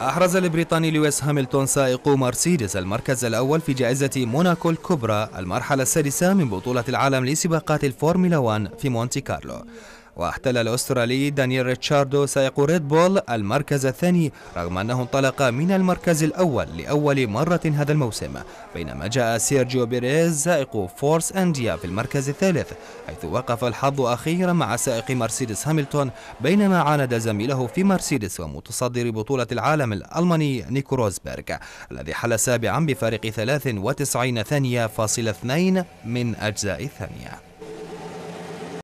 أحرز البريطاني لويس هاملتون سائق مرسيدس المركز الأول في جائزة موناكو الكبرى المرحلة السادسة من بطولة العالم لسباقات الفورمولا 1 في مونتي كارلو واحتل الأسترالي دانيال ريتشاردو سائق ريد بول المركز الثاني رغم أنه انطلق من المركز الأول لأول مرة هذا الموسم بينما جاء سيرجيو بيريز سائق فورس أنديا في المركز الثالث حيث وقف الحظ أخيرا مع سائق مرسيدس هاملتون بينما عاند زميله في مرسيدس ومتصدر بطولة العالم الألماني نيكو روزبرغ الذي حل سابعا بفارق 93 ثانية فاصل اثنين من أجزاء الثانية